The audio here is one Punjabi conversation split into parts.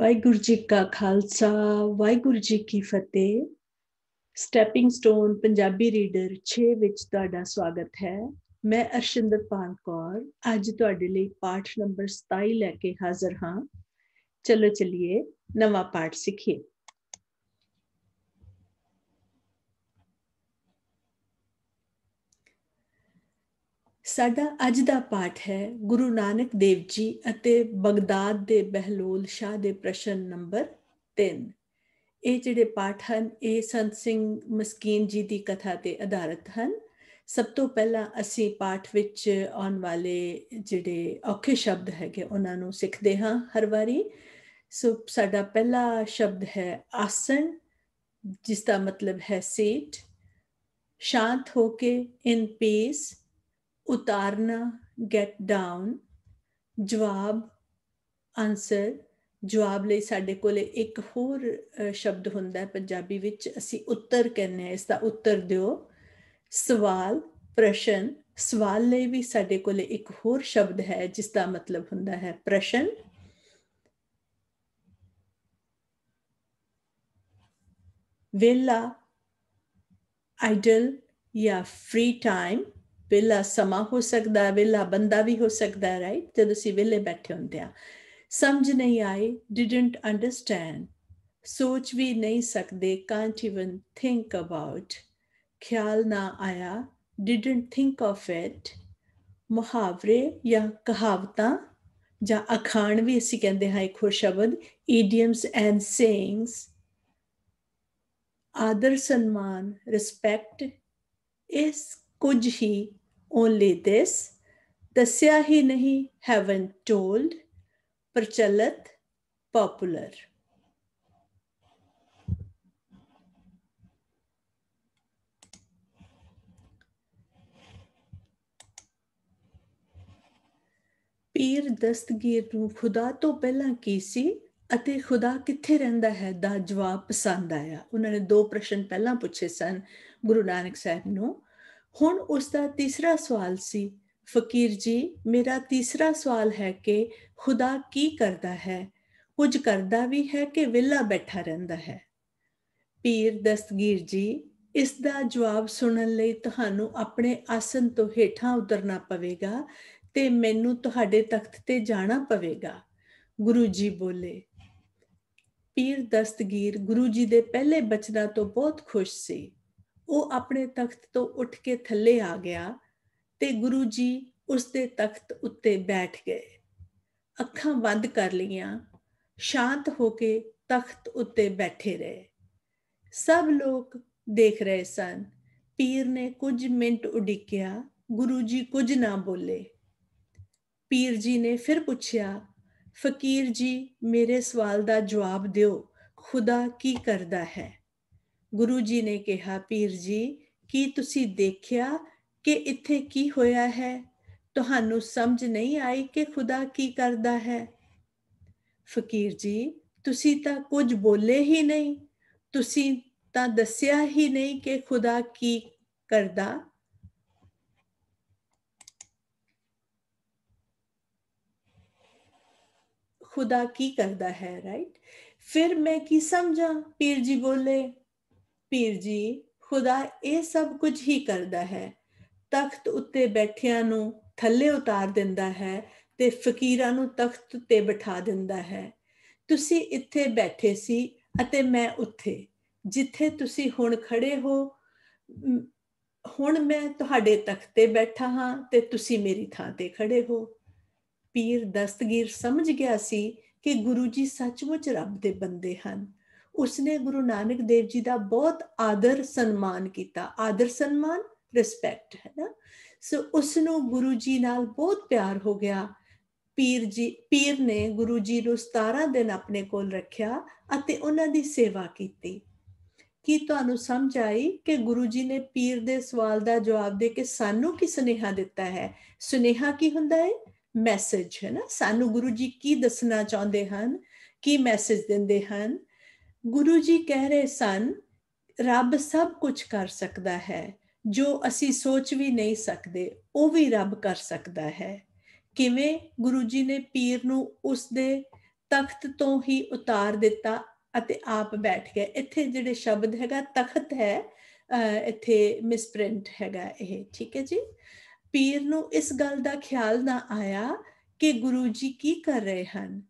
ਵਾਹਿਗੁਰੂ ਜੀ ਕਾ ਖਾਲਸਾ ਵਾਹਿਗੁਰੂ ਜੀ ਕੀ ਫਤਿਹ ਸਟੈਪਿੰਗ ਸਟੋਨ ਪੰਜਾਬੀ ਰੀਡਰ 6 ਵਿੱਚ ਤੁਹਾਡਾ ਸਵਾਗਤ ਹੈ ਮੈਂ ਅਰਸ਼ਿੰਦਰ ਪਾਲ ਕੌਰ ਅੱਜ ਤੁਹਾਡੇ ਲਈ ਪਾਠ ਨੰਬਰ 27 ਲੈ ਕੇ ਹਾਜ਼ਰ ਹਾਂ ਚਲੋ ਚਲਿਏ ਨਵਾਂ ਪਾਠ ਸਿੱਖੀਏ ਸਾਡਾ ਅੱਜ ਦਾ ਪਾਠ ਹੈ ਗੁਰੂ ਨਾਨਕ ਦੇਵ ਜੀ ਅਤੇ ਬਗਦਾਦ ਦੇ ਬਹਿਲੋਲ ਸ਼ਾਹ ਦੇ ਪ੍ਰਸ਼ਨ ਨੰਬਰ 3 ਇਹ ਜਿਹੜੇ ਪਾਠ ਹਨ ਇਹ ਸੰਤ ਸਿੰਘ ਮਸਕੀਨ ਜੀ ਦੀ ਕਥਾ ਤੇ ਆਧਾਰਿਤ ਹਨ ਸਭ ਤੋਂ ਪਹਿਲਾਂ ਅਸੀਂ ਪਾਠ ਵਿੱਚ ਆਉਣ ਵਾਲੇ ਜਿਹੜੇ ਔਖੇ ਸ਼ਬਦ ਹੈਗੇ ਉਹਨਾਂ ਨੂੰ ਸਿੱਖਦੇ ਹਾਂ ਹਰ ਵਾਰੀ ਸੋ ਸਾਡਾ ਪਹਿਲਾ ਸ਼ਬਦ ਹੈ ਆਸਣ ਜਿਸ ਦਾ ਮਤਲਬ ਹੈ ਸੀਟ ਸ਼ਾਂਤ ਹੋ ਕੇ ਇਨ ਪੀਸ उतारना गेट डाउन ਜਵਾਬ ਆਨਸਰ ਜਵਾਬ ਲਈ ਸਾਡੇ ਕੋਲੇ ਇੱਕ ਹੋਰ ਸ਼ਬਦ ਹੁੰਦਾ ਪੰਜਾਬੀ ਵਿੱਚ ਅਸੀਂ ਉੱਤਰ ਕਹਿੰਦੇ ਆ ਇਸ ਦਾ ਉੱਤਰ ਦਿਓ ਸਵਾਲ ਪ੍ਰਸ਼ਨ ਸਵਾਲ ਲਈ ਵੀ ਸਾਡੇ ਕੋਲੇ ਇੱਕ ਹੋਰ ਸ਼ਬਦ ਹੈ ਜਿਸ ਦਾ ਮਤਲਬ ਹੁੰਦਾ ਹੈ ਪ੍ਰਸ਼ਨ ਵੇਲਾ ਆਈਡਲ ਜਾਂ ਫ੍ਰੀ ਟਾਈਮ ਵਿਲਾ ਸਮਾ ਹੋ ਸਕਦਾ ਹੈ ਵਿਲਾ ਬੰਦਾ ਵੀ ਹੋ ਸਕਦਾ ਹੈ ਰਾਈਟ ਜਦ ਅਸੀਂ ਵਿਲੇ ਬੈਠੇ ਹੁੰਦੇ ਆ ਸਮਝ ਨਹੀਂ ਆਈ ਡਿਡਨਟ ਅੰਡਰਸਟੈਂਡ ਸੋਚ ਵੀ ਨਹੀਂ ਸਕਦੇ ਕਾਂਟ ਇਵਨ ਥਿੰਕ ਅਬਾਊਟ ਖਿਆਲ ਨਾ ਆਇਆ ਡਿਡਨਟ ਥਿੰਕ ਆਫ ਇਟ ਮੁਹਾਵਰੇ ਜਾਂ ਕਹਾਵਤਾਂ ਜਾਂ ਅਖਾਣ ਵੀ ਅਸੀਂ ਕਹਿੰਦੇ ਹਾਂ ਇੱਕ ਹੋਰ ਸ਼ਬਦ ਈਡੀਅਮਸ ਐਂਡ ਸੇਇੰਗਸ ਆਦਰ ਸਨਮਾਨ ਰਿਸਪੈਕਟ ਇਸ ਕੁਝ ਹੀ ਓਨਲੀ ਥਿਸ ਦੱਸਿਆ ਹੀ ਨਹੀਂ ਹੈਵਨਟ ਟੋਲਡ ਪ੍ਰਚਲਿਤ ਪਪੂਲਰ ਪੀਰ ਦਸਤਗੀਰ ਨੂੰ ਖੁਦਾ ਤੋਂ ਪਹਿਲਾਂ ਕੀ ਸੀ ਅਤੇ ਖੁਦਾ ਕਿੱਥੇ ਰਹਿੰਦਾ ਹੈ ਦਾ ਜਵਾਬ ਪਸੰਦ ਆਇਆ ਉਹਨਾਂ ਨੇ ਦੋ ਪ੍ਰਸ਼ਨ ਪਹਿਲਾਂ ਪੁੱਛੇ ਸਨ ਗੁਰੂ ਨਾਨਕ ਸਾਹਿਬ ਨੂੰ ਹੁਣ ਉਸ ਦਾ ਤੀਸਰਾ ਸਵਾਲ ਸੀ ਫਕੀਰ ਜੀ ਮੇਰਾ ਤੀਸਰਾ ਸਵਾਲ ਹੈ ਕਿ ਖੁਦਾ ਕੀ ਕਰਦਾ ਹੈ ਕੁਝ ਕਰਦਾ ਵੀ ਹੈ ਕਿ ਵਿਲਾ ਬੈਠਾ ਰਹਿੰਦਾ ਹੈ ਪੀਰ ਦਸਤਗੀਰ ਜੀ ਇਸ ਦਾ ਜਵਾਬ ਸੁਣਨ ਲਈ ਤੁਹਾਨੂੰ ਆਪਣੇ ਆਸਨ ਤੋਂ ਹੇਠਾਂ ਉਤਰਨਾ ਪਵੇਗਾ ਤੇ ਮੈਨੂੰ ਤੁਹਾਡੇ ਤਖਤ ਤੇ ਜਾਣਾ ਪਵੇਗਾ ਗੁਰੂ ਜੀ ਬੋਲੇ ਪੀਰ ਦਸਤਗੀਰ ਗੁਰੂ ਜੀ ਦੇ ਪਹਿਲੇ ਬਚਨਾਂ ਤੋਂ ਬਹੁਤ ਖੁਸ਼ ਸੀ ਉਹ ਆਪਣੇ ਤਖਤ ਤੋਂ ਉੱਠ ਕੇ ਥੱਲੇ ਆ ਗਿਆ ਤੇ ਗੁਰੂ ਜੀ ਉਸ ਦੇ ਤਖਤ ਉੱਤੇ ਬੈਠ ਗਏ ਅੱਖਾਂ ਬੰਦ ਕਰ ਲਈਆਂ ਸ਼ਾਂਤ ਹੋ ਕੇ ਤਖਤ ਉੱਤੇ ਬੈਠੇ ਰਹੇ ਸਭ ਲੋਕ ਦੇਖ ਰਹੇ ਸਨ ਪੀਰ ਨੇ ਕੁਝ ਮਿੰਟ ਉਡੀਕਿਆ ਗੁਰੂ ਜੀ ਕੁਝ ਨਾ ਬੋਲੇ ਪੀਰ ਜੀ ਨੇ ਫਿਰ ਪੁੱਛਿਆ ਫਕੀਰ ਜੀ ਮੇਰੇ ਸਵਾਲ ਦਾ ਜਵਾਬ ਦਿਓ ਖੁਦਾ ਕੀ ਕਰਦਾ ਹੈ ਗੁਰੂ ਜੀ ਨੇ ਕਿਹਾ ਪੀਰ ਜੀ ਕੀ ਤੁਸੀਂ ਦੇਖਿਆ ਕਿ ਇੱਥੇ ਕੀ ਹੋਇਆ ਹੈ ਤੁਹਾਨੂੰ ਸਮਝ ਨਹੀਂ ਆਈ ਕਿ ਖੁਦਾ ਕੀ ਕਰਦਾ ਹੈ ਫਕੀਰ ਜੀ ਤੁਸੀਂ ਤਾਂ ਕੁਝ ਬੋਲੇ ਹੀ ਨਹੀਂ ਤੁਸੀਂ ਤਾਂ ਦੱਸਿਆ ਹੀ ਨਹੀਂ ਕਿ ਖੁਦਾ ਕੀ ਕਰਦਾ ਖੁਦਾ ਕੀ ਕਰਦਾ ਹੈ ਰਾਈਟ ਫਿਰ ਮੈਂ ਕੀ ਸਮਝਾਂ ਪੀਰ ਜੀ ਬੋਲੇ ਪੀਰ ਜੀ ਖੁਦਾ ਇਹ ਸਭ ਕੁਝ ਹੀ ਕਰਦਾ ਹੈ ਤਖਤ ਉੱਤੇ ਬੈਠਿਆਂ ਨੂੰ ਥੱਲੇ ਉਤਾਰ ਦਿੰਦਾ ਹੈ ਤੇ ਫਕੀਰਾਂ ਨੂੰ ਤਖਤ ਤੇ ਬਿਠਾ ਦਿੰਦਾ ਹੈ ਤੁਸੀਂ ਇੱਥੇ ਬੈਠੇ ਸੀ ਅਤੇ ਮੈਂ ਉੱਥੇ ਜਿੱਥੇ ਤੁਸੀਂ ਹੁਣ ਖੜੇ ਹੋ ਹੁਣ ਮੈਂ ਤੁਹਾਡੇ ਤਖਤ ਤੇ ਬੈਠਾ ਹਾਂ ਤੇ ਤੁਸੀਂ ਮੇਰੀ ਥਾਂ ਤੇ ਖੜੇ ਹੋ ਪੀਰ ਦਸਤਗੀਰ ਸਮਝ ਗਿਆ ਸੀ ਕਿ ਗੁਰੂ ਜੀ ਸੱਚਮੁੱਚ ਰੱਬ ਦੇ ਬੰਦੇ ਹਨ ਉਸਨੇ ਗੁਰੂ ਨਾਨਕ ਦੇਵ ਜੀ ਦਾ ਬਹੁਤ ਆਦਰ ਸਨਮਾਨ ਕੀਤਾ ਆਦਰ ਸਨਮਾਨ ਰਿਸਪੈਕਟ ਹੈ ਨਾ ਸੋ ਉਸ ਨੂੰ ਗੁਰੂ ਜੀ ਨਾਲ ਬਹੁਤ ਪਿਆਰ ਹੋ ਗਿਆ ਪੀਰ ਜੀ ਪੀਰ ਨੇ ਗੁਰੂ ਜੀ ਨੂੰ 17 ਦਿਨ ਆਪਣੇ ਕੋਲ ਰੱਖਿਆ ਅਤੇ ਉਹਨਾਂ ਦੀ ਸੇਵਾ ਕੀਤੀ ਕੀ ਤੁਹਾਨੂੰ ਸਮਝ ਆਈ ਕਿ ਗੁਰੂ ਜੀ ਨੇ ਪੀਰ ਦੇ ਸਵਾਲ ਦਾ ਜਵਾਬ ਦੇ ਕੇ ਸਾਨੂੰ ਕੀ ਸੁਨੇਹਾ ਦਿੱਤਾ ਹੈ ਸੁਨੇਹਾ ਕੀ ਹੁੰਦਾ ਹੈ ਮੈਸੇਜ ਹੈ ਨਾ ਸਾਨੂੰ ਗੁਰੂ ਜੀ ਕੀ ਦੱਸਣਾ ਚਾਹੁੰਦੇ ਹਨ ਕੀ ਮੈਸੇਜ ਦਿੰਦੇ ਹਨ ਗੁਰੂ ਜੀ ਕਹਿ ਰਹੇ ਸਨ ਰੱਬ ਸਭ ਕੁਝ ਕਰ ਸਕਦਾ ਹੈ ਜੋ ਅਸੀਂ ਸੋਚ ਵੀ ਨਹੀਂ ਸਕਦੇ ਉਹ ਵੀ ਰੱਬ ਕਰ ਸਕਦਾ ਹੈ ਕਿਵੇਂ ਗੁਰੂ ਜੀ ਨੇ ਪੀਰ ਨੂੰ ਉਸ ਦੇ ਤਖਤ ਤੋਂ ਹੀ ਉਤਾਰ ਦਿੱਤਾ ਅਤੇ ਆਪ ਬੈਠ ਗਏ ਇੱਥੇ ਜਿਹੜੇ ਸ਼ਬਦ ਹੈਗਾ ਤਖਤ ਹੈ ਇੱਥੇ ਮਿਸਪ੍ਰਿੰਟ ਹੈਗਾ ਇਹ ਠੀਕ ਹੈ ਜੀ ਪੀਰ ਨੂੰ ਇਸ ਗੱਲ ਦਾ ਖਿਆਲ ਨਾ ਆਇਆ ਕਿ ਗੁਰੂ ਜੀ ਕੀ ਕਰ ਰਹੇ ਹਨ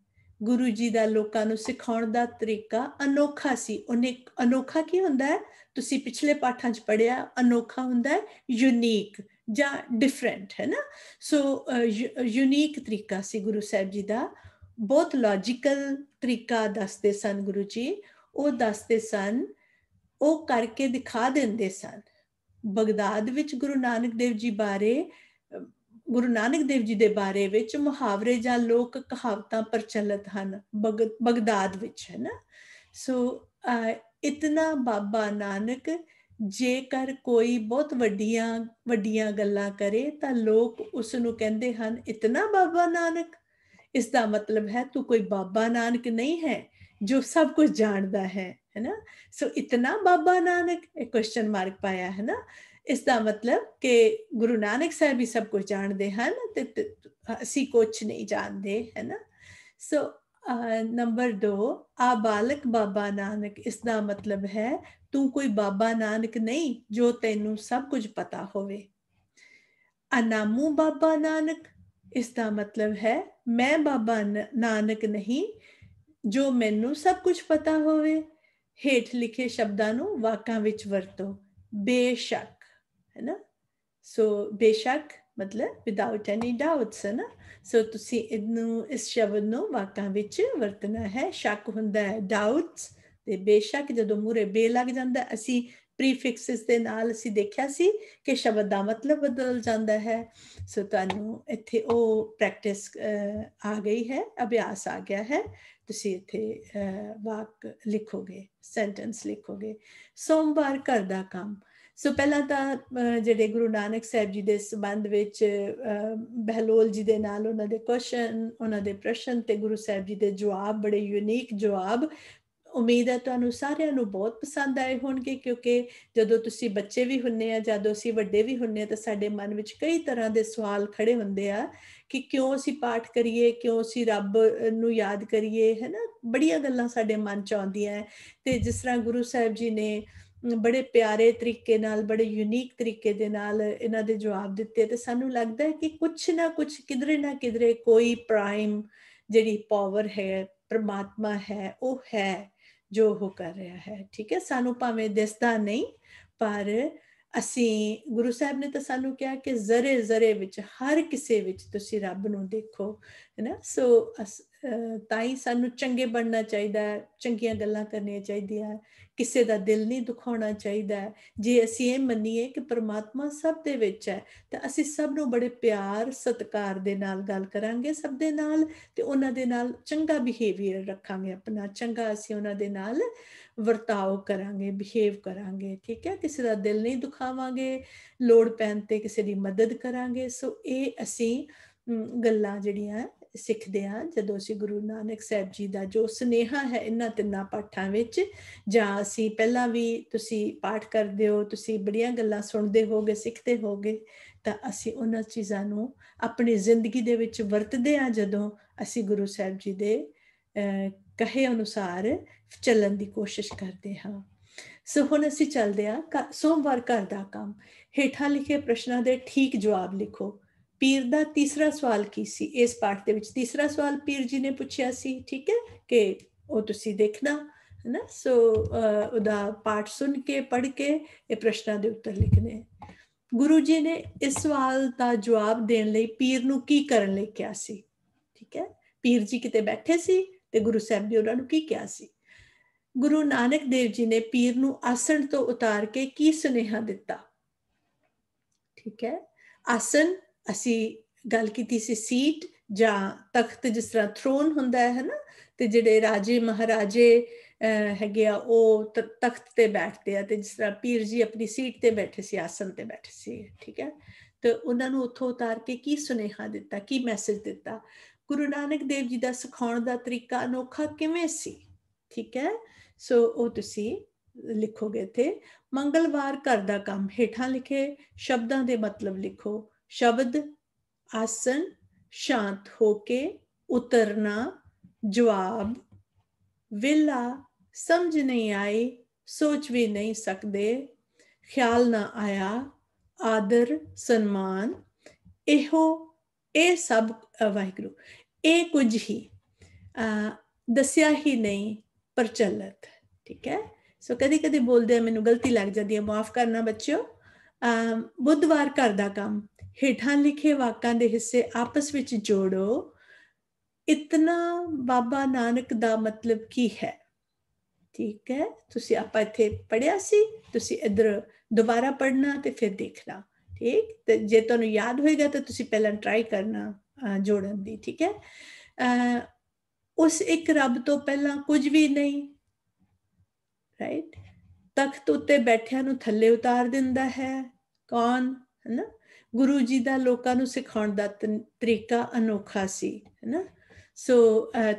ਗੁਰੂ ਜੀ ਦਾ ਲੋਕਾਂ ਨੂੰ ਸਿਖਾਉਣ ਦਾ ਤਰੀਕਾ ਅਨੋਖਾ ਸੀ ਉਹਨੇ ਅਨੋਖਾ ਕੀ ਹੁੰਦਾ ਹੈ ਤੁਸੀਂ ਪਿਛਲੇ ਪਾਠਾਂ 'ਚ ਪੜਿਆ ਅਨੋਖਾ ਹੁੰਦਾ ਹੈ ਯੂਨੀਕ ਜਾਂ ਡਿਫਰੈਂਟ ਹੈ ਨਾ ਸੋ ਯੂਨੀਕ ਤਰੀਕਾ ਸੀ ਗੁਰੂ ਸਾਹਿਬ ਜੀ ਦਾ ਬਹੁਤ ਲੌਜੀਕਲ ਤਰੀਕਾ ਦੱਸਦੇ ਸਨ ਗੁਰੂ ਜੀ ਉਹ ਦੱਸਦੇ ਸਨ ਉਹ ਕਰਕੇ ਦਿਖਾ ਦਿੰਦੇ ਸਨ ਬਗਦਾਦ ਵਿੱਚ ਗੁਰੂ ਨਾਨਕ ਦੇਵ ਜੀ ਬਾਰੇ ਗੁਰੂ ਨਾਨਕ ਦੇਵ ਜੀ ਦੇ ਬਾਰੇ ਵਿੱਚ ਮੁਹਾਵਰੇ ਜਾਂ ਲੋਕ ਕਹਾਵਤਾਂ ਪ੍ਰਚਲਿਤ ਹਨ ਬਗਦਾਦ ਵਿੱਚ ਹੈ ਨਾ ਸੋ ਇਤਨਾ ਬਾਬਾ ਨਾਨਕ ਜੇਕਰ ਕੋਈ ਬਹੁਤ ਵੱਡੀਆਂ ਵੱਡੀਆਂ ਗੱਲਾਂ ਕਰੇ ਤਾਂ ਲੋਕ ਉਸ ਨੂੰ ਕਹਿੰਦੇ ਹਨ ਇਤਨਾ ਬਾਬਾ ਨਾਨਕ ਇਸ ਦਾ ਮਤਲਬ ਹੈ ਤੂੰ ਕੋਈ ਬਾਬਾ ਨਾਨਕ ਨਹੀਂ ਹੈ ਜੋ ਸਭ ਕੁਝ ਜਾਣਦਾ ਹੈ ਹੈ ਨਾ ਸੋ ਇਤਨਾ ਬਾਬਾ ਨਾਨਕ ਇਹ ਕੁਐਸਚਨ ਮਾਰਕ ਪਾਇਆ ਹੈ ਨਾ ਇਸ ਦਾ ਮਤਲਬ ਕਿ ਗੁਰੂ ਨਾਨਕ ਸਾਹਿਬ ਵੀ ਸਭ ਕੁਝ ਜਾਣਦੇ ਹਨ ਤੇ ਅਸੀਂ ਕੁਝ ਨਹੀਂ ਜਾਣਦੇ ਹੈ ਨਾ ਸੋ ਨੰਬਰ 2 ਆ ਬਾਲਕ ਬਾਬਾ ਨਾਨਕ ਇਸ ਦਾ ਮਤਲਬ ਹੈ ਤੂੰ ਕੋਈ ਬਾਬਾ ਨਾਨਕ ਨਹੀਂ ਜੋ ਤੈਨੂੰ ਸਭ ਕੁਝ ਪਤਾ ਹੋਵੇ ਅਨਾਮੂ ਬਾਬਾ ਨਾਨਕ ਇਸ ਦਾ ਮਤਲਬ ਹੈ ਮੈਂ ਬਾਬਾ ਨਾਨਕ ਨਹੀਂ ਜੋ ਮੈਨੂੰ ਸਭ ਕੁਝ ਪਤਾ ਹੋਵੇ ਹੇਠ ਲਿਖੇ ਸ਼ਬਦਾਂ ਨੂੰ ਵਾਕਾਂ ਵਿੱਚ ਵਰਤੋ ਬੇਸ਼ੱਕ ਹੈ ਨਾ ਸੋ ਬੇਸ਼ੱਕ ਮਤਲਬ ਵਿਦਆਊਟ ਐਨੀ ਡਾਊਟਸ ਹੈ ਨਾ ਸੋ ਤੁਸੀਂ ਇਹਨੂੰ ਇਸ ਸ਼ਬਦ ਨੂੰ ਵਾਕਾਂ ਵਿੱਚ ਵਰਤਣਾ ਹੈ ਸ਼ੱਕ ਹੁੰਦਾ ਹੈ ਡਾਊਟਸ ਤੇ ਬੇਸ਼ੱਕ ਜਦੋਂ ਮੂਰੇ ਬੇ ਲੱਗ ਜਾਂਦਾ ਅਸੀਂ ਪ੍ਰੀਫਿਕਸਸ ਦੇ ਨਾਲ ਅਸੀਂ ਦੇਖਿਆ ਸੀ ਕਿ ਸ਼ਬਦ ਦਾ ਮਤਲਬ ਬਦਲ ਜਾਂਦਾ ਹੈ ਸੋ ਤੁਹਾਨੂੰ ਇੱਥੇ ਉਹ ਪ੍ਰੈਕਟਿਸ ਆ ਗਈ ਹੈ ਅਭਿਆਸ ਆ ਗਿਆ ਹੈ ਤੁਸੀਂ ਇੱਥੇ ਵਾਕ ਲਿਖੋਗੇ ਸੈਂਟੈਂਸ ਲਿਖੋਗੇ ਸੋਮਵਾਰ ਕਰਦਾ ਕੰਮ ਸੋ ਪਹਿਲਾਂ ਤਾਂ ਜਿਹੜੇ ਗੁਰੂ ਨਾਨਕ ਸਾਹਿਬ ਜੀ ਦੇ ਸੰਬੰਧ ਵਿੱਚ ਬਹਿਲੋਲ ਜੀ ਦੇ ਨਾਲ ਉਹਨਾਂ ਦੇ ਕੁਐਸਚਨ ਉਹਨਾਂ ਦੇ ਪ੍ਰਸ਼ਨ ਤੇ ਗੁਰੂ ਸਾਹਿਬ ਜੀ ਦੇ ਜਵਾਬ ਬੜੇ ਯੂਨੀਕ ਜਵਾਬ ਉਮੀਦ ਹੈ ਤੁਹਾਨੂੰ ਸਾਰਿਆਂ ਨੂੰ ਬਹੁਤ ਪਸੰਦ ਆਏ ਹੋਣਗੇ ਕਿਉਂਕਿ ਜਦੋਂ ਤੁਸੀਂ ਬੱਚੇ ਵੀ ਹੁੰਨੇ ਆ ਜਦੋਂ ਅਸੀਂ ਵੱਡੇ ਵੀ ਹੁੰਨੇ ਆ ਤਾਂ ਸਾਡੇ ਮਨ ਵਿੱਚ ਕਈ ਤਰ੍ਹਾਂ ਦੇ ਸਵਾਲ ਖੜੇ ਹੁੰਦੇ ਆ ਕਿ ਕਿਉਂ ਅਸੀਂ ਪਾਠ ਕਰੀਏ ਕਿਉਂ ਅਸੀਂ ਰੱਬ ਨੂੰ ਯਾਦ ਕਰੀਏ ਹੈ ਨਾ ਬੜੀਆਂ ਗੱਲਾਂ ਸਾਡੇ ਮਨ 'ਚ ਆਉਂਦੀਆਂ ਤੇ ਜਿਸ ਤਰ੍ਹਾਂ ਗੁਰੂ ਸਾਹਿਬ ਜੀ ਨੇ ਬੜੇ ਪਿਆਰੇ ਤਰੀਕੇ ਨਾਲ ਬੜੇ ਯੂਨੀਕ ਤਰੀਕੇ ਦੇ ਨਾਲ ਇਹਨਾਂ ਦੇ ਜਵਾਬ ਦਿੱਤੇ ਤੇ ਸਾਨੂੰ ਲੱਗਦਾ ਹੈ ਕਿ ਕੁਛ ਨਾ ਕੁਛ ਕਿਧਰੇ ਨਾ ਕਿਧਰੇ ਕੋਈ ਪ੍ਰਾਈਮ ਜਿਹੜੀ ਪਾਵਰ ਹੈ ਪਰਮਾਤਮਾ ਹੈ ਉਹ ਹੈ ਜੋ ਉਹ ਕਰ ਰਿਹਾ ਹੈ ਠੀਕ ਹੈ ਸਾਨੂੰ ਭਾਵੇਂ ਦਿਸਦਾ ਨਹੀਂ ਪਰ ਅਸੀਂ ਗੁਰੂ ਸਾਹਿਬ ਨੇ ਤਾਂ ਸਾਨੂੰ ਕਿਹਾ ਕਿ ਜ਼ਰੇ ਜ਼ਰੇ ਵਿੱਚ ਹਰ ਕਿਸੇ ਵਿੱਚ ਤੁਸੀਂ ਰੱਬ ਨੂੰ ਦੇਖੋ ਹੈਨਾ ਸੋ ਤਾਂ ਹੀ ਸਾਨੂੰ ਚੰਗੇ ਬਣਨਾ ਚਾਹੀਦਾ ਹੈ ਚੰਗੀਆਂ ਗੱਲਾਂ ਕਰਨੀਆਂ ਚਾਹੀਦੀਆਂ ਕਿਸੇ ਦਾ ਦਿਲ ਨਹੀਂ ਦੁਖਾਉਣਾ ਚਾਹੀਦਾ ਜੇ ਅਸੀਂ ਇਹ ਮੰਨੀਏ ਕਿ ਪ੍ਰਮਾਤਮਾ ਸਭ ਦੇ ਵਿੱਚ ਹੈ ਤਾਂ ਅਸੀਂ ਸਭ ਨੂੰ ਬੜੇ ਪਿਆਰ ਸਤਿਕਾਰ ਦੇ ਨਾਲ ਗੱਲ ਕਰਾਂਗੇ ਸਭ ਦੇ ਨਾਲ ਤੇ ਉਹਨਾਂ ਦੇ ਨਾਲ ਚੰਗਾ ਬਿਹੇਵੀਅਰ ਰੱਖਾਂਗੇ ਆਪਣਾ ਚੰਗਾ ਅਸੀਂ ਉਹਨਾਂ ਦੇ ਨਾਲ ਵਰਤਾਓ ਕਰਾਂਗੇ ਬਿਹੇਵ ਕਰਾਂਗੇ ਠੀਕ ਹੈ ਕਿਸੇ ਦਾ ਦਿਲ ਨਹੀਂ ਦੁਖਾਵਾਂਗੇ ਲੋੜ ਪੈਣ ਤੇ ਕਿਸੇ ਦੀ ਮਦਦ ਕਰਾਂਗੇ ਸੋ ਇਹ ਅਸੀਂ ਗੱਲਾਂ ਜਿਹੜੀਆਂ ਸਿੱਖਦੇ ਹਾਂ ਜਦੋਂ ਅਸੀਂ ਗੁਰੂ ਨਾਨਕ ਸਾਹਿਬ ਜੀ ਦਾ ਜੋ ਸਨੇਹਾ ਹੈ ਇਹਨਾਂ ਤਿੰਨਾਂ ਪਾਠਾਂ ਵਿੱਚ ਜਾਂ ਅਸੀਂ ਪਹਿਲਾਂ ਵੀ ਤੁਸੀਂ ਪਾਠ ਕਰਦੇ ਹੋ ਤੁਸੀਂ ਬੜੀਆਂ ਗੱਲਾਂ ਸੁਣਦੇ ਹੋਗੇ ਸਿੱਖਦੇ ਹੋਗੇ ਤਾਂ ਅਸੀਂ ਉਹਨਾਂ ਚੀਜ਼ਾਂ ਨੂੰ ਆਪਣੀ ਜ਼ਿੰਦਗੀ ਦੇ ਵਿੱਚ ਵਰਤਦੇ ਆ ਜਦੋਂ ਅਸੀਂ ਗੁਰੂ ਸਾਹਿਬ ਜੀ ਦੇ ਕਹੇ ਅਨੁਸਾਰ ਚੱਲਣ ਦੀ ਕੋਸ਼ਿਸ਼ ਕਰਦੇ ਹਾਂ ਸੋ ਹੁਣ ਅਸੀਂ ਚੱਲਦੇ ਆ ਸੋਮਵਾਰ ਘਰ ਦਾ ਕੰਮ ਹੇਠਾਂ ਲਿਖੇ ਪ੍ਰਸ਼ਨਾਂ ਦੇ ਠੀਕ ਜਵਾਬ ਲਿਖੋ ਪੀਰ ਦਾ ਤੀਸਰਾ ਸਵਾਲ ਕੀ ਸੀ ਇਸ ਪਾਠ ਦੇ ਵਿੱਚ ਤੀਸਰਾ ਸਵਾਲ ਪੀਰ ਜੀ ਨੇ ਪੁੱਛਿਆ ਸੀ ਠੀਕ ਹੈ ਕਿ ਉਹ ਤੁਸੀਂ ਦੇਖਣਾ ਹੈਨਾ ਸੋ ਉਹਦਾ ਪਾਠ ਸੁਣ ਕੇ ਪੜ੍ਹ ਕੇ ਇਹ ਪ੍ਰਸ਼ਨਾਂ ਦੇ ਉੱਤਰ ਲਿਖਨੇ ਗੁਰੂ ਜੀ ਨੇ ਇਸ ਸਵਾਲ ਦਾ ਜਵਾਬ ਦੇਣ ਲਈ ਪੀਰ ਨੂੰ ਕੀ ਕਰਨ ਲਈ ਕਿਹਾ ਸੀ ਠੀਕ ਹੈ ਪੀਰ ਜੀ ਕਿਤੇ ਬੈਠੇ ਸੀ ਤੇ ਗੁਰੂ ਸਾਹਿਬ ਜੀ ਉਹਨਾਂ ਨੂੰ ਕੀ ਕਿਹਾ ਸੀ ਗੁਰੂ ਨਾਨਕ ਦੇਵ ਜੀ ਨੇ ਪੀਰ ਨੂੰ ਆਸਣ ਤੋਂ ਉਤਾਰ ਕੇ ਕੀ ਸੁਨੇਹਾ ਦਿੱਤਾ ਠੀਕ ਹੈ ਆਸਣ ਅਸੀਂ ਗੱਲ ਕੀਤੀ ਸੀ ਸੀਟ ਜਾਂ ਤਖਤ ਜਿਸ ਤਰ੍ਹਾਂ ਥਰੋਨ ਹੁੰਦਾ ਹੈ ਨਾ ਤੇ ਜਿਹੜੇ ਰਾਜੇ ਮਹਾਰਾਜੇ ਹੈਗੇ ਆ ਉਹ ਤਖਤ ਤੇ ਬੈਠਦੇ ਆ ਤੇ ਜਿਸ ਤਰ੍ਹਾਂ ਪੀਰ ਜੀ ਆਪਣੀ ਸੀਟ ਤੇ ਬੈਠੇ ਸੀ ਆਸਨ ਤੇ ਬੈਠੇ ਸੀ ਠੀਕ ਹੈ ਤੇ ਉਹਨਾਂ ਨੂੰ ਉੱਥੋਂ ਉਤਾਰ ਕੇ ਕੀ ਸੁਨੇਹਾ ਦਿੱਤਾ ਕੀ ਮੈਸੇਜ ਦਿੱਤਾ ਗੁਰੂ ਨਾਨਕ ਦੇਵ ਜੀ ਦਾ ਸਿਖਾਉਣ ਦਾ ਤਰੀਕਾ ਅਨੋਖਾ ਕਿਵੇਂ ਸੀ ਠੀਕ ਹੈ ਸੋ ਉਹ ਤੁਸੀਂ ਲਿਖੋਗੇ ਤੇ ਮੰਗਲਵਾਰ ਘਰ ਦਾ ਕੰਮ ਹੇਠਾਂ ਲਿਖੇ ਸ਼ਬਦਾਂ ਦੇ ਮਤਲਬ ਲਿਖੋ ਸ਼ਬਦ ਆਸਨ ਸ਼ਾਂਤ ਹੋ ਕੇ ਉਤਰਨਾ ਜਵਾਬ ਵਿਲਾ ਸਮਝ ਨਹੀਂ ਆਈ ਸੋਚ ਵੀ ਨਹੀਂ ਸਕਦੇ ਖਿਆਲ ਨਾ ਆਇਆ ਆਦਰ ਸਨਮਾਨ ਇਹੋ ਇਹ ਸਭ ਵਾਹਿਗੁਰੂ ਇਹ ਕੁਝ ਹੀ ਦੱਸਿਆ ਹੀ ਨਹੀਂ ਪ੍ਰਚਲਿਤ ਠੀਕ ਹੈ ਸੋ ਕਦੇ ਕਦੇ ਬੋਲਦੇ ਆ ਮੈਨੂੰ ਗਲਤੀ ਲੱਗ ਜਾਂਦੀ ਹੈ ਮਾਫ ਕਰਨਾ ਬੱਚਿਓ ਬੁੱਧਵਾਰ ਕਰਦਾ ਕੰਮ ਹੇਠਾਂ ਲਿਖੇ ਵਾਕਾਂ ਦੇ ਹਿੱਸੇ ਆਪਸ ਵਿੱਚ ਜੋੜੋ ਇਤਨਾ ਬਾਬਾ ਨਾਨਕ ਦਾ ਮਤਲਬ ਕੀ ਹੈ ਠੀਕ ਹੈ ਤੁਸੀਂ ਆਪਾਂ ਇੱਥੇ ਪੜਿਆ ਸੀ ਤੁਸੀਂ ਇਧਰ ਦੁਬਾਰਾ ਪੜਨਾ ਤੇ ਫਿਰ ਦੇਖਣਾ ਠੀਕ ਤੇ ਜੇ ਤੁਹਾਨੂੰ ਯਾਦ ਹੋਏਗਾ ਤਾਂ ਤੁਸੀਂ ਪਹਿਲਾਂ ਟਰਾਈ ਕਰਨਾ ਜੋੜਨ ਦੀ ਠੀਕ ਹੈ ਉਸ ਇੱਕ ਰੱਬ ਤੋਂ ਪਹਿਲਾਂ ਕੁਝ ਵੀ ਨਹੀਂ ਰਾਈਟ ਤਖਤ ਉੱਤੇ ਬੈਠਿਆਂ ਨੂੰ ਥੱਲੇ ਉਤਾਰ ਦਿੰਦਾ ਹੈ ਕੌਣ ਹੈ ਨਾ ਗੁਰੂ ਜੀ ਦਾ ਲੋਕਾਂ ਨੂੰ ਸਿਖਾਉਣ ਦਾ ਤਰੀਕਾ ਅਨੋਖਾ ਸੀ ਹੈਨਾ ਸੋ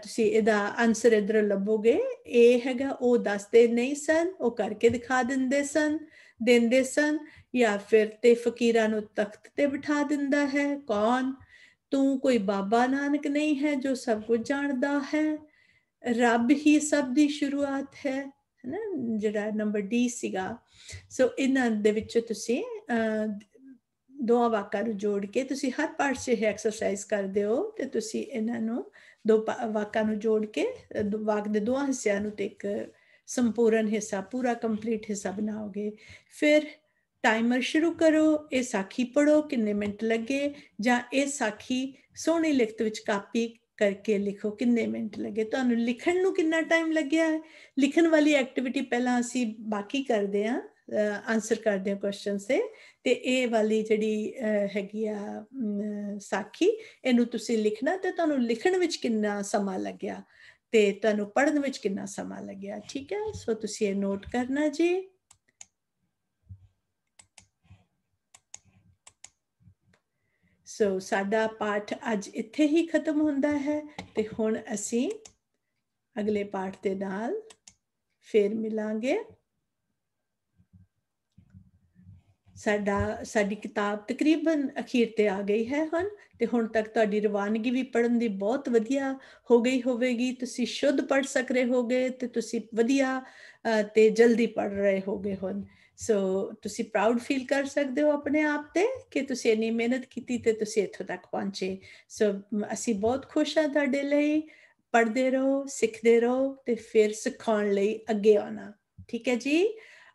ਤੁਸੀਂ ਇਹਦਾ ਆਨਸਰ ਇਧਰ ਲੱਭੋਗੇ ਇਹ ਹੈਗਾ ਉਹ ਦੱਸਦੇ ਨਹੀਂ ਸਨ ਉਹ ਕਰਕੇ ਦਿਖਾ ਦਿੰਦੇ ਸਨ ਦਿੰਦੇ ਸਨ ਜਾਂ ਫਿਰ ਤੇ ਫਕੀਰਾਂ ਨੂੰ ਤਖਤ ਤੇ ਬਿਠਾ ਦਿੰਦਾ ਹੈ ਕੌਣ ਤੂੰ ਕੋਈ ਬਾਬਾ ਨਾਨਕ ਨਹੀਂ ਹੈ ਜੋ ਸਭ ਕੁਝ ਜਾਣਦਾ ਹੈ ਰੱਬ ਹੀ ਸਭ ਦੀ ਸ਼ੁਰੂਆਤ ਹੈ ਹੈਨਾ ਜਿਹੜਾ ਨੰਬਰ ਡੀ ਸੀਗਾ ਸੋ ਇਹਨਾਂ ਦੇ ਵਿੱਚ ਤੁਸੀਂ ਦੋ ਵਾਕਾਂ ਨੂੰ ਜੋੜ ਕੇ ਤੁਸੀਂ ਹਰ ਪਾਰਟ 'ਚ ਇਹ ਐਕਸਰਸਾਈਜ਼ ਕਰਦੇ ਹੋ ਤੇ ਤੁਸੀਂ ਇਹਨਾਂ ਨੂੰ ਦੋ ਵਾਕਾਂ ਨੂੰ ਜੋੜ ਕੇ ਵਾਕ ਦੇ ਦੋ ਹਿੱਸਿਆਂ ਨੂੰ ਤੇ ਇੱਕ ਸੰਪੂਰਨ ਹਿੱਸਾ ਪੂਰਾ ਕੰਪਲੀਟ ਹਿੱਸਾ ਬਣਾਓਗੇ ਫਿਰ ਟਾਈਮਰ ਸ਼ੁਰੂ ਕਰੋ ਇਹ ਸਾਖੀ ਪੜੋ ਕਿੰਨੇ ਮਿੰਟ ਲੱਗੇ ਜਾਂ ਇਹ ਸਾਖੀ ਸੋਹਣੀ ਲਿਖਤ ਵਿੱਚ ਕਾਪੀ ਕਰਕੇ ਲਿਖੋ ਕਿੰਨੇ ਮਿੰਟ ਲੱਗੇ ਤੁਹਾਨੂੰ ਲਿਖਣ ਨੂੰ ਕਿੰਨਾ ਟਾਈਮ ਲੱਗਿਆ ਲਿਖਣ ਵਾਲੀ ਐਕਟੀਵਿਟੀ ਪਹਿਲਾਂ ਅਸੀਂ ਬਾਕੀ ਕਰਦੇ ਆਂ ਆਨਸਰ ਕਰਦੇ ਹਾਂ ਕੁਐਸਚਨ ਸੇ ਤੇ ਇਹ ਵਾਲੀ ਜਿਹੜੀ ਹੈਗੀ ਆ ਸਾਖੀ ਇਹਨੂੰ ਤੁਸੀਂ ਲਿਖਣਾ ਤੇ ਤੁਹਾਨੂੰ ਲਿਖਣ ਵਿੱਚ ਕਿੰਨਾ ਸਮਾਂ ਲੱਗਿਆ ਤੇ ਤੁਹਾਨੂੰ ਪੜਨ ਵਿੱਚ ਕਿੰਨਾ ਸਮਾਂ ਲੱਗਿਆ ਠੀਕ ਹੈ ਸੋ ਤੁਸੀਂ ਇਹ ਨੋਟ ਕਰਨਾ ਜੀ ਸੋ ਸਾਡਾ ਪਾਠ ਅੱਜ ਇੱਥੇ ਹੀ ਖਤਮ ਹੁੰਦਾ ਹੈ ਤੇ ਹੁਣ ਅਸੀਂ ਅਗਲੇ ਪਾਠ ਦੇ ਨਾਲ ਫੇਰ ਮਿਲਾਂਗੇ ਸਾਡਾ ਸਾਡੀ ਕਿਤਾਬ ਤਕਰੀਬਨ ਅਖੀਰ ਤੇ ਆ ਗਈ ਹੈ ਹਨ ਤੇ ਹੁਣ ਤੱਕ ਤੁਹਾਡੀ ਰਵਾਨਗੀ ਵੀ ਪੜਨ ਦੀ ਬਹੁਤ ਵਧੀਆ ਹੋ ਗਈ ਹੋਵੇਗੀ ਤੁਸੀਂ ਸ਼ੁੱਧ ਪੜ ਸਕ ਰਹੇ ਹੋਗੇ ਤੇ ਤੁਸੀਂ ਵਧੀਆ ਤੇ ਜਲਦੀ ਪੜ ਰਹੇ ਹੋਗੇ ਹੁਣ ਸੋ ਤੁਸੀਂ ਪ੍ਰਾਊਡ ਫੀਲ ਕਰ ਸਕਦੇ ਹੋ ਆਪਣੇ ਆਪ ਤੇ ਕਿ ਤੁਸੀਂ ਇੰਨੀ ਮਿਹਨਤ ਕੀਤੀ ਤੇ ਤੁਸੀਂ ਇੱਥੋਂ ਤੱਕ ਪਹੁੰਚੇ ਸੋ ਅਸੀਂ ਬਹੁਤ ਖੁਸ਼ ਹਾਂ ਤੁਹਾਡੇ ਲਈ ਪੜਦੇ ਰਹੋ ਸਿੱਖਦੇ ਰਹੋ ਤੇ ਫਿਰ ਸਿਖਾਉਣ ਲਈ ਅੱਗੇ ਆਉਣਾ ਠੀਕ ਹੈ ਜੀ